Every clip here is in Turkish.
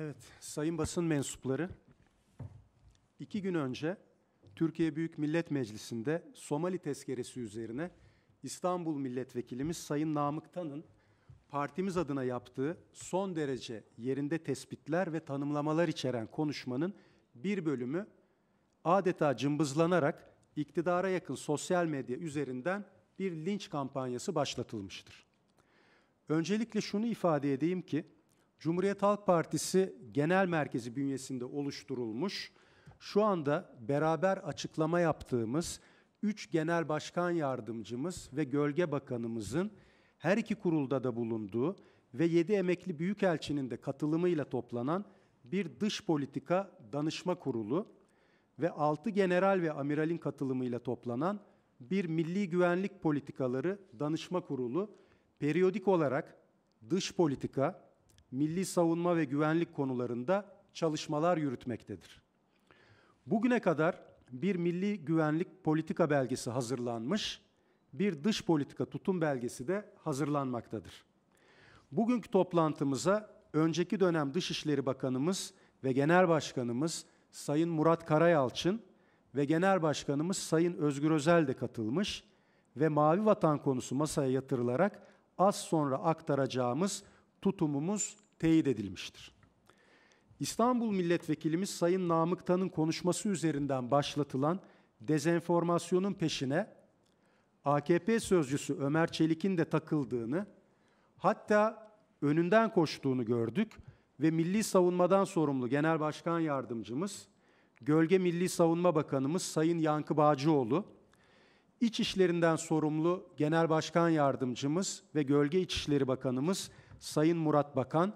Evet, sayın basın mensupları. iki gün önce Türkiye Büyük Millet Meclisi'nde Somali tezkeresi üzerine İstanbul Milletvekilimiz Sayın Namık Tan'ın partimiz adına yaptığı son derece yerinde tespitler ve tanımlamalar içeren konuşmanın bir bölümü adeta cımbızlanarak iktidara yakın sosyal medya üzerinden bir linç kampanyası başlatılmıştır. Öncelikle şunu ifade edeyim ki Cumhuriyet Halk Partisi Genel Merkezi bünyesinde oluşturulmuş, şu anda beraber açıklama yaptığımız üç genel başkan yardımcımız ve gölge bakanımızın her iki kurulda da bulunduğu ve yedi emekli büyükelçinin de katılımıyla toplanan bir dış politika danışma kurulu ve altı general ve amiralin katılımıyla toplanan bir milli güvenlik politikaları danışma kurulu periyodik olarak dış politika, milli savunma ve güvenlik konularında çalışmalar yürütmektedir. Bugüne kadar bir milli güvenlik politika belgesi hazırlanmış, bir dış politika tutum belgesi de hazırlanmaktadır. Bugünkü toplantımıza önceki dönem Dışişleri Bakanımız ve Genel Başkanımız Sayın Murat Karayalçın ve Genel Başkanımız Sayın Özgür Özel de katılmış ve Mavi Vatan konusu masaya yatırılarak az sonra aktaracağımız tutumumuz teyit edilmiştir. İstanbul Milletvekilimiz Sayın Namık Tan'ın konuşması üzerinden başlatılan dezenformasyonun peşine AKP sözcüsü Ömer Çelik'in de takıldığını, hatta önünden koştuğunu gördük ve Milli Savunmadan sorumlu Genel Başkan Yardımcımız, Gölge Milli Savunma Bakanımız Sayın Yankı Bağcıoğlu, İçişlerinden sorumlu Genel Başkan Yardımcımız ve Gölge İçişleri Bakanımız Sayın Murat Bakan,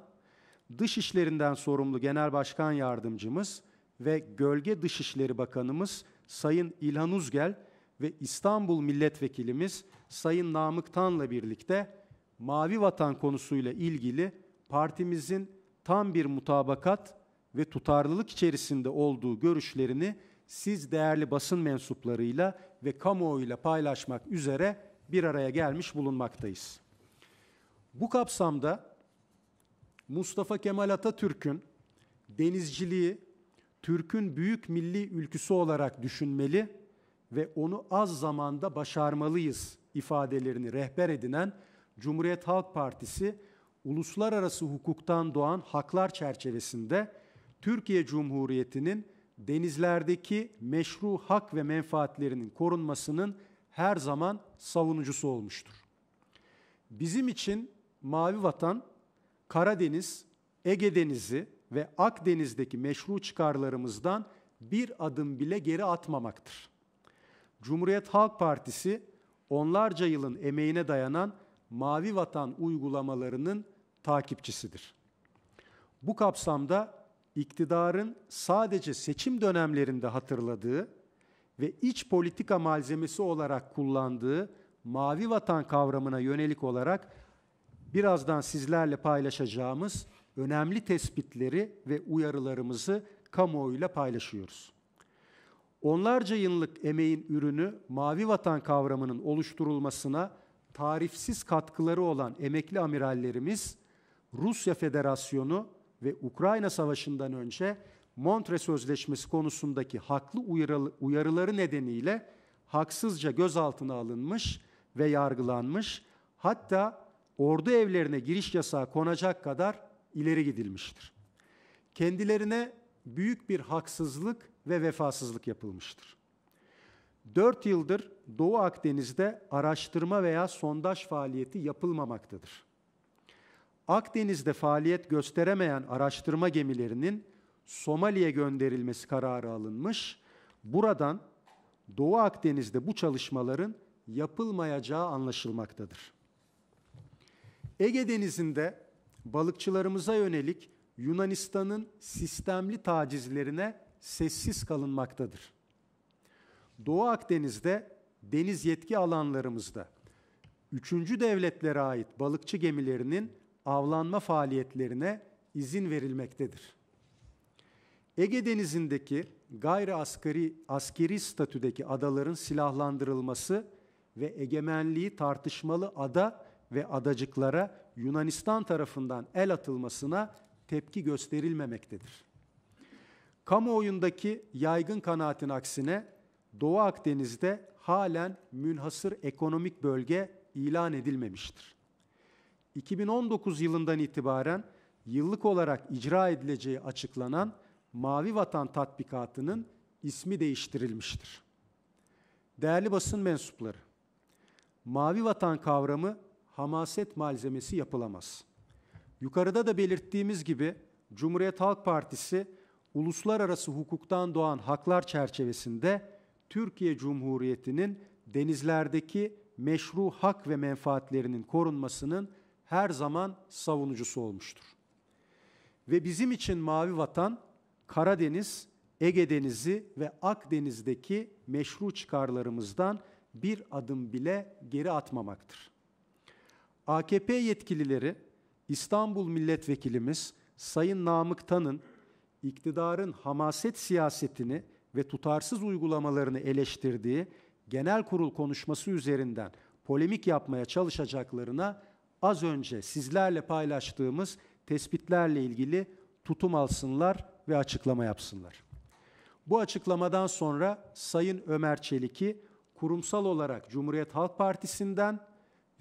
Dışişlerinden sorumlu Genel Başkan Yardımcımız ve Gölge Dışişleri Bakanımız Sayın İlhan Uzgel ve İstanbul Milletvekilimiz Sayın Namık Tan'la birlikte Mavi Vatan konusuyla ilgili partimizin tam bir mutabakat ve tutarlılık içerisinde olduğu görüşlerini siz değerli basın mensuplarıyla ve kamuoyuyla paylaşmak üzere bir araya gelmiş bulunmaktayız. Bu kapsamda Mustafa Kemal Atatürk'ün denizciliği Türk'ün büyük milli ülküsü olarak düşünmeli ve onu az zamanda başarmalıyız ifadelerini rehber edinen Cumhuriyet Halk Partisi uluslararası hukuktan doğan haklar çerçevesinde Türkiye Cumhuriyeti'nin denizlerdeki meşru hak ve menfaatlerinin korunmasının her zaman savunucusu olmuştur. Bizim için Mavi Vatan, Karadeniz, Ege Denizi ve Akdeniz'deki meşru çıkarlarımızdan bir adım bile geri atmamaktır. Cumhuriyet Halk Partisi onlarca yılın emeğine dayanan Mavi Vatan uygulamalarının takipçisidir. Bu kapsamda iktidarın sadece seçim dönemlerinde hatırladığı ve iç politika malzemesi olarak kullandığı mavi vatan kavramına yönelik olarak birazdan sizlerle paylaşacağımız önemli tespitleri ve uyarılarımızı kamuoyuyla paylaşıyoruz. Onlarca yıllık emeğin ürünü mavi vatan kavramının oluşturulmasına tarifsiz katkıları olan emekli amirallerimiz Rusya Federasyonu ve Ukrayna Savaşı'ndan önce Montre Sözleşmesi konusundaki haklı uyarıları nedeniyle haksızca gözaltına alınmış ve yargılanmış, hatta ordu evlerine giriş yasağı konacak kadar ileri gidilmiştir. Kendilerine büyük bir haksızlık ve vefasızlık yapılmıştır. Dört yıldır Doğu Akdeniz'de araştırma veya sondaj faaliyeti yapılmamaktadır. Akdeniz'de faaliyet gösteremeyen araştırma gemilerinin Somali'ye gönderilmesi kararı alınmış. Buradan Doğu Akdeniz'de bu çalışmaların yapılmayacağı anlaşılmaktadır. Ege Denizi'nde balıkçılarımıza yönelik Yunanistan'ın sistemli tacizlerine sessiz kalınmaktadır. Doğu Akdeniz'de deniz yetki alanlarımızda üçüncü devletlere ait balıkçı gemilerinin avlanma faaliyetlerine izin verilmektedir. Ege Denizi'ndeki gayri askeri, askeri statüdeki adaların silahlandırılması ve egemenliği tartışmalı ada ve adacıklara Yunanistan tarafından el atılmasına tepki gösterilmemektedir. Kamuoyundaki yaygın kanaatin aksine Doğu Akdeniz'de halen münhasır ekonomik bölge ilan edilmemiştir. 2019 yılından itibaren yıllık olarak icra edileceği açıklanan Mavi Vatan tatbikatının ismi değiştirilmiştir. Değerli basın mensupları, Mavi Vatan kavramı hamaset malzemesi yapılamaz. Yukarıda da belirttiğimiz gibi Cumhuriyet Halk Partisi uluslararası hukuktan doğan haklar çerçevesinde Türkiye Cumhuriyeti'nin denizlerdeki meşru hak ve menfaatlerinin korunmasının her zaman savunucusu olmuştur. Ve bizim için mavi vatan Karadeniz, Ege Denizi ve Akdeniz'deki meşru çıkarlarımızdan bir adım bile geri atmamaktır. AKP yetkilileri İstanbul Milletvekilimiz Sayın Namık Tan'ın iktidarın hamaset siyasetini ve tutarsız uygulamalarını eleştirdiği genel kurul konuşması üzerinden polemik yapmaya çalışacaklarına az önce sizlerle paylaştığımız tespitlerle ilgili tutum alsınlar ve açıklama yapsınlar. Bu açıklamadan sonra Sayın Ömer Çelik'i kurumsal olarak Cumhuriyet Halk Partisi'nden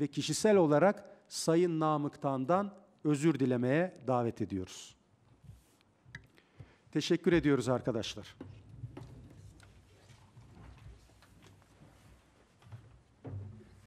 ve kişisel olarak Sayın Namık Tan'dan özür dilemeye davet ediyoruz. Teşekkür ediyoruz arkadaşlar.